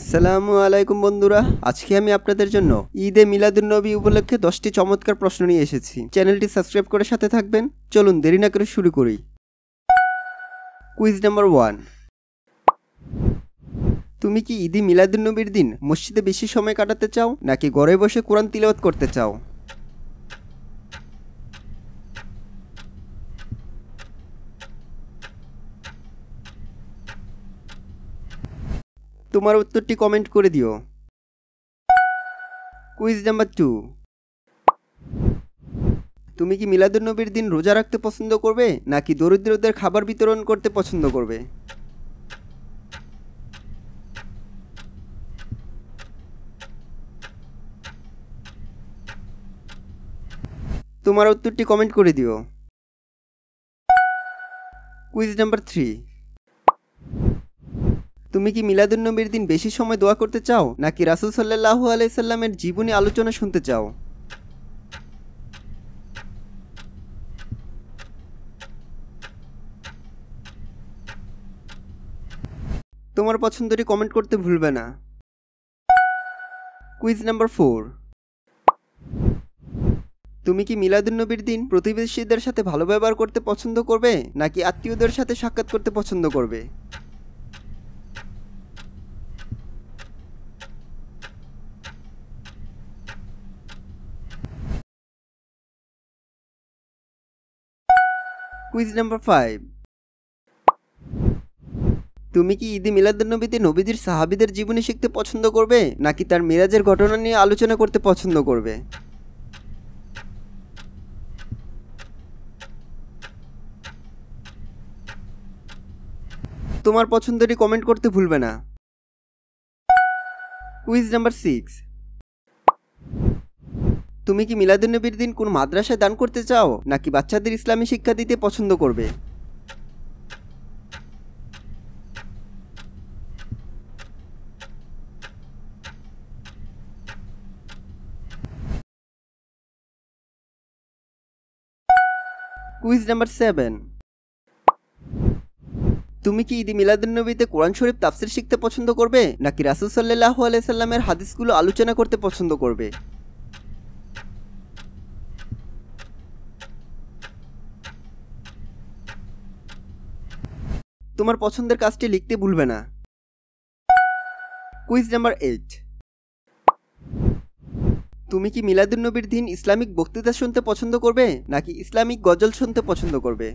আসসালামু আলাইকুম বন্ধুরা আজকে আমি আপনাদের জন্য ঈদে মিলাদুন্নবী উপলক্ষে দশটি চমৎকার প্রশ্ন নিয়ে এসেছি চ্যানেলটি সাবস্ক্রাইব করে সাথে থাকবেন চলুন দেরি না করে শুরু করি কুইজ নাম্বার ওয়ান তুমি কি ঈদি মিলাদুন্নবীর দিন মসজিদে বেশি সময় কাটাতে চাও নাকি ঘরে বসে কোরআন তিলাওয়াত করতে চাও তোমার উত্তরটি কমেন্ট করে দিও কুইজ নাম্বার টু তুমি কি মিলাদুন্নবীর দিন রোজা রাখতে পছন্দ করবে নাকি দরিদ্রদের খাবার বিতরণ করতে পছন্দ করবে তোমার উত্তরটি কমেন্ট করে দিও কুইজ নাম্বার থ্রি তুমি কি মিলাদুন্নবীর দিন বেশি সময় দোয়া করতে চাও নাকি রাসুল সাল্লাহ আলাইসাল্লামের জীবনী আলোচনা শুনতে চাও তোমার পছন্দটি কমেন্ট করতে ভুলবে না কুইজ নাম্বার ফোর তুমি কি মিলাদুন্নবীর দিন প্রতিবেশীদের সাথে ভালো ব্যবহার করতে পছন্দ করবে নাকি আত্মীয়দের সাথে সাক্ষাৎ করতে পছন্দ করবে কুইজ নাম্বার ফাইভ তুমি কি ঈদে মিলাদুন্নবীতে নবীদের সাহাবিদের জীবনী শিখতে পছন্দ করবে নাকি তার মিরাজের ঘটনা নিয়ে আলোচনা করতে পছন্দ করবে তোমার পছন্দটি কমেন্ট করতে ভুলবে না কুইজ নাম্বার সিক্স তুমি কি মিলাদুন্নবীর দিন কোন মাদ্রাসায় দান করতে চাও নাকি বাচ্চাদের ইসলামী শিক্ষা দিতে পছন্দ করবে কুইজ নাম্বার সেভেন তুমি কি ঈদ মিলাদুন্নবীতে কোরআন শরীফ তাফসির শিখতে পছন্দ করবে নাকি রাসুল সাল্লাহ আলাইসাল্লামের হাদিসগুলো আলোচনা করতে পছন্দ করবে তোমার পছন্দের কাজটি লিখতে ভুলবে না কুইজ নাম্বার এইট তুমি কি মিলাদুন্নবীর দিন ইসলামিক বক্তৃতা শুনতে পছন্দ করবে নাকি ইসলামিক গজল শুনতে পছন্দ করবে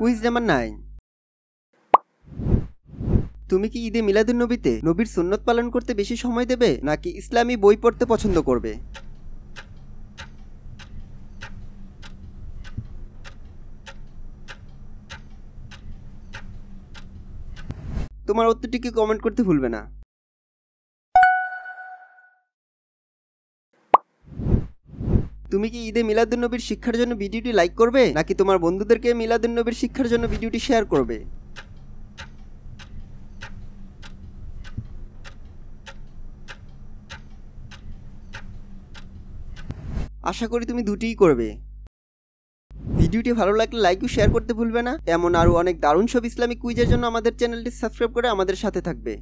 কুইজ নাম্বার নাইন তুমি কি ঈদে মিলাদুল নবীতে নবীর সুন্নত পালন করতে বেশি সময় দেবে নাকি ইসলামী বই পড়তে পছন্দ করবে তোমার কি কমেন্ট করতে ভুলবে না তুমি কি ঈদে মিলাদুন্নবীর নবীর শিক্ষার জন্য ভিডিওটি লাইক করবে নাকি তোমার বন্ধুদেরকে মিলাদুন্নবীর নবীর শিক্ষার জন্য ভিডিওটি শেয়ার করবে আশা করি তুমি দুটিই করবে ভিডিওটি ভালো লাগলে লাইক ও শেয়ার করতে ভুলবে না এমন আরও অনেক দারুণ সব ইসলামিক কুইজের জন্য আমাদের চ্যানেলটি সাবস্ক্রাইব করে আমাদের সাথে থাকবে